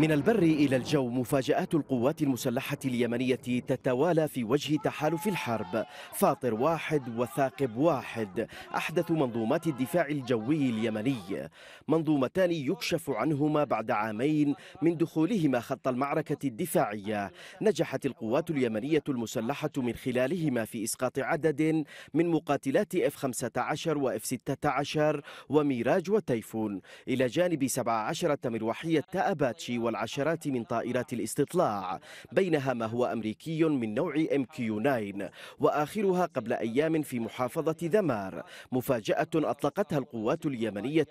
من البر إلى الجو مفاجآت القوات المسلحة اليمنية تتوالى في وجه تحالف الحرب فاطر واحد وثاقب واحد أحدث منظومات الدفاع الجوي اليمني منظومتان يكشف عنهما بعد عامين من دخولهما خط المعركة الدفاعية نجحت القوات اليمنية المسلحة من خلالهما في إسقاط عدد من مقاتلات F-15 وF-16 وميراج وتيفون إلى جانب 17 مروحية أباتشي والعشرات من طائرات الاستطلاع بينها ما هو أمريكي من نوع ام كيو 9 وآخرها قبل أيام في محافظة ذمار مفاجأة أطلقتها القوات اليمنية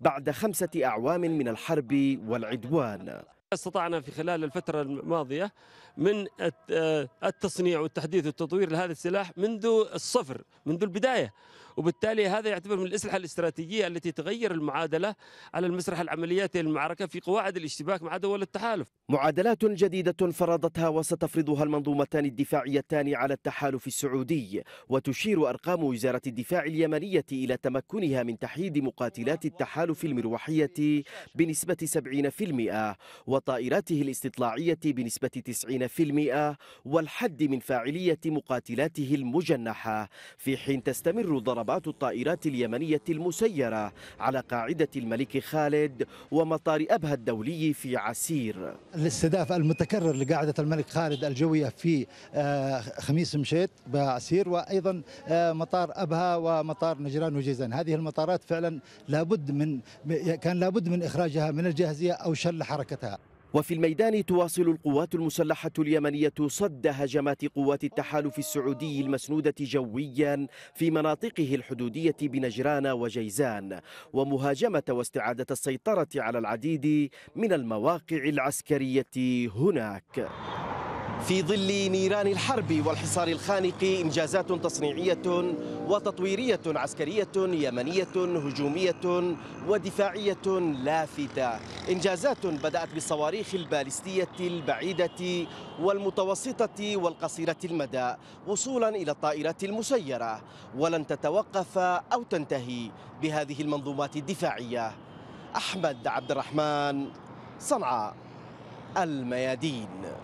بعد خمسة أعوام من الحرب والعدوان استطعنا في خلال الفترة الماضية من آه، التصنيع والتحديث والتطوير لهذا السلاح منذ الصفر منذ البداية وبالتالي هذا يعتبر من الاسلحه الاستراتيجيه التي تغير المعادله على المسرح العمليات المعركه في قواعد الاشتباك مع دول التحالف. معادلات جديده فرضتها وستفرضها المنظومتان الدفاعيتان على التحالف السعودي وتشير ارقام وزاره الدفاع اليمنيه الى تمكنها من تحييد مقاتلات التحالف المروحيه بنسبه 70% وطائراته الاستطلاعيه بنسبه 90% والحد من فاعليه مقاتلاته المجنحه في حين تستمر ضربات ضربات الطائرات اليمنية المسيرة على قاعدة الملك خالد ومطار أبها الدولي في عسير الاستهداف المتكرر لقاعدة الملك خالد الجوية في آه، خميس مشيط بعسير وأيضا آه، مطار أبها ومطار نجران وجيزان هذه المطارات فعلا لابد من كان لابد من إخراجها من الجاهزية أو شل حركتها وفي الميدان تواصل القوات المسلحة اليمنية صد هجمات قوات التحالف السعودي المسنودة جويا في مناطقه الحدودية بنجران وجيزان ومهاجمة واستعادة السيطرة على العديد من المواقع العسكرية هناك في ظل نيران الحرب والحصار الخانق انجازات تصنيعيه وتطويريه عسكريه يمنيه هجوميه ودفاعيه لافته انجازات بدات بالصواريخ البالستيه البعيده والمتوسطه والقصيره المدى وصولا الى الطائرات المسيره ولن تتوقف او تنتهي بهذه المنظومات الدفاعيه احمد عبد الرحمن صنعاء الميادين